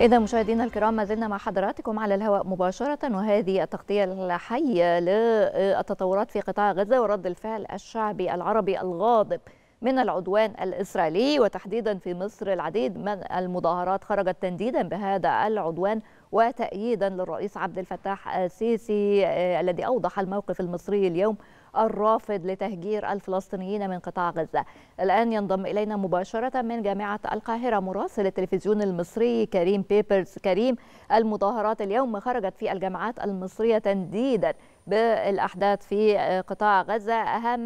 إذا مشاهدينا الكرام ما زلنا مع حضراتكم على الهواء مباشرة وهذه التغطية الحية للتطورات في قطاع غزة ورد الفعل الشعبي العربي الغاضب من العدوان الإسرائيلي وتحديدا في مصر العديد من المظاهرات خرجت تنديدا بهذا العدوان وتأييدا للرئيس عبد الفتاح السيسي الذي أوضح الموقف المصري اليوم الرافض لتهجير الفلسطينيين من قطاع غزة الآن ينضم إلينا مباشرة من جامعة القاهرة مراسل التلفزيون المصري كريم بيبرز كريم المظاهرات اليوم خرجت في الجامعات المصرية تنديدا بالأحداث في قطاع غزة أهم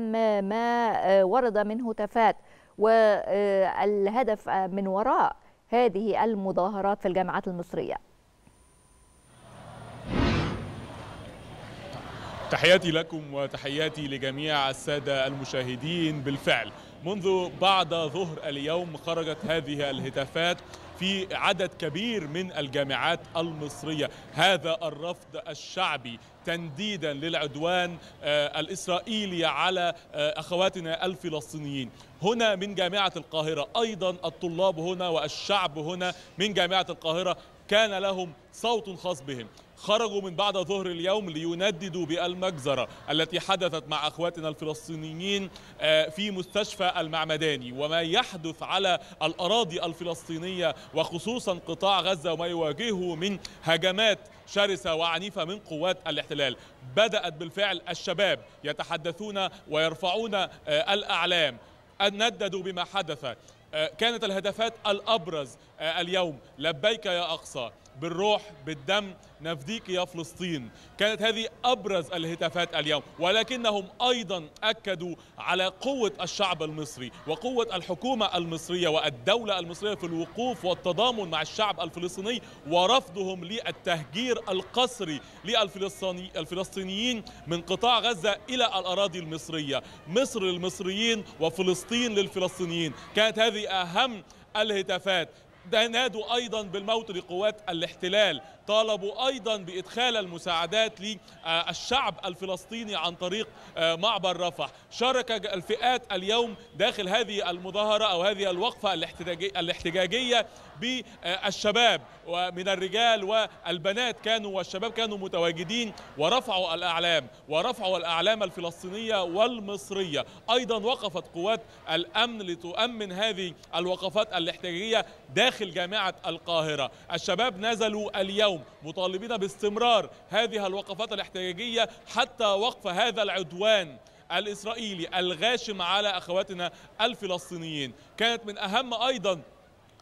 ما ورد من هتافات والهدف من وراء هذه المظاهرات في الجامعات المصريه تحياتي لكم وتحياتي لجميع السادة المشاهدين بالفعل منذ بعد ظهر اليوم خرجت هذه الهتافات في عدد كبير من الجامعات المصرية هذا الرفض الشعبي تنديدا للعدوان آه، الإسرائيلي على آه، أخواتنا الفلسطينيين هنا من جامعة القاهرة أيضا الطلاب هنا والشعب هنا من جامعة القاهرة كان لهم صوت خاص بهم خرجوا من بعد ظهر اليوم لينددوا بالمجزرة التي حدثت مع أخواتنا الفلسطينيين آه، في مستشفى المعمداني وما يحدث على الأراضي الفلسطينية وخصوصا قطاع غزة وما يواجهه من هجمات شرسة وعنيفة من قوات الاحتلال بدأت بالفعل الشباب يتحدثون ويرفعون آه، الأعلام نددوا بما حدث آه، كانت الهدفات الأبرز آه، اليوم لبيك يا أقصى بالروح بالدم نفديك يا فلسطين كانت هذه أبرز الهتافات اليوم ولكنهم أيضا أكدوا على قوة الشعب المصري وقوة الحكومة المصرية والدولة المصرية في الوقوف والتضامن مع الشعب الفلسطيني ورفضهم للتهجير القسري للفلسطينيين من قطاع غزة إلى الأراضي المصرية مصر للمصريين وفلسطين للفلسطينيين كانت هذه أهم الهتافات نادوا ايضا بالموت لقوات الاحتلال طالبوا ايضا بادخال المساعدات للشعب الفلسطيني عن طريق معبر رفح شارك الفئات اليوم داخل هذه المظاهره او هذه الوقفه الاحتجاجيه بالشباب ومن الرجال والبنات كانوا والشباب كانوا متواجدين ورفعوا الاعلام ورفعوا الاعلام الفلسطينيه والمصريه ايضا وقفت قوات الامن لتؤمن هذه الوقفات الاحتجاجيه داخل داخل جامعة القاهرة الشباب نزلوا اليوم مطالبين باستمرار هذه الوقفات الاحتجاجية حتى وقف هذا العدوان الإسرائيلي الغاشم على أخواتنا الفلسطينيين كانت من أهم أيضا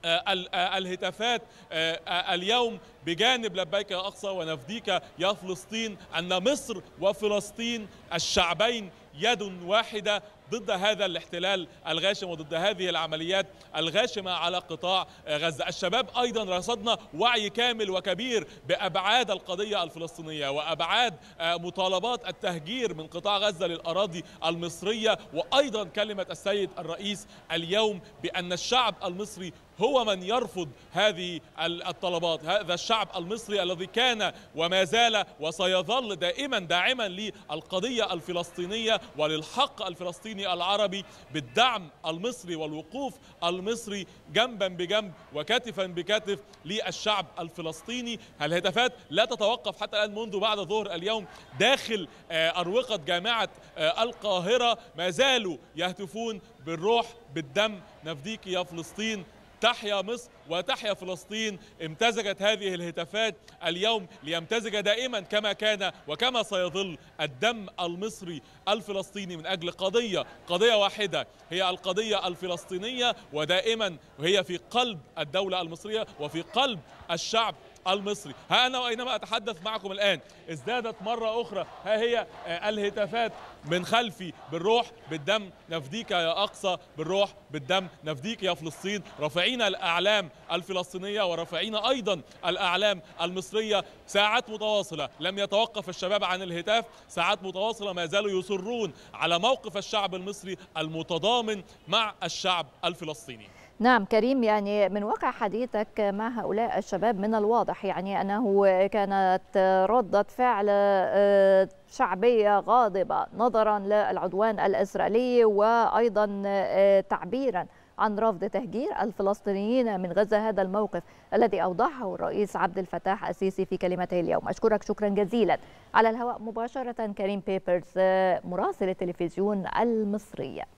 آه، آه، الهتافات آه، اليوم بجانب لبيك يا أقصى ونفديك يا فلسطين أن مصر وفلسطين الشعبين يد واحدة ضد هذا الاحتلال الغاشم وضد هذه العمليات الغاشمه على قطاع غزه الشباب ايضا رصدنا وعي كامل وكبير بابعاد القضيه الفلسطينيه وابعاد آه، مطالبات التهجير من قطاع غزه للاراضي المصريه وايضا كلمه السيد الرئيس اليوم بان الشعب المصري هو من يرفض هذه الطلبات هذا الشعب المصري الذي كان وما زال وسيظل دائما داعما للقضيه الفلسطينيه وللحق الفلسطيني الوطني العربي بالدعم المصري والوقوف المصري جنبا بجنب وكتفا بكتف للشعب الفلسطيني الهتافات لا تتوقف حتى الآن منذ بعد ظهر اليوم داخل آه، أروقة جامعة آه، القاهرة ما زالوا يهتفون بالروح بالدم نفديك يا فلسطين تحيا مصر وتحيا فلسطين امتزجت هذه الهتافات اليوم ليمتزج دائما كما كان وكما سيظل الدم المصري الفلسطيني من أجل قضية قضية واحدة هي القضية الفلسطينية ودائما هي في قلب الدولة المصرية وفي قلب الشعب المصري ها أنا وأينما أتحدث معكم الآن ازدادت مرة أخرى ها هي آه، الهتافات من خلفي بالروح بالدم نفديك يا أقصى بالروح بالدم نفديك يا فلسطين رافعين الأعلام الفلسطينية ورافعين أيضا الأعلام المصرية ساعات متواصلة لم يتوقف الشباب عن الهتاف ساعات متواصلة ما زالوا يصرون على موقف الشعب المصري المتضامن مع الشعب الفلسطيني نعم كريم يعني من واقع حديثك مع هؤلاء الشباب من الواضح يعني أنه كانت ردة فعل آه، شعبية غاضبة نظرا للعدوان الإسرائيلي وأيضا آه، تعبيرا عن رفض تهجير الفلسطينيين من غزة هذا الموقف الذي أوضحه الرئيس عبد الفتاح السيسي في كلمته اليوم أشكرك شكرا جزيلا على الهواء مباشرة كريم بيبرز آه، مراسل التلفزيون المصرية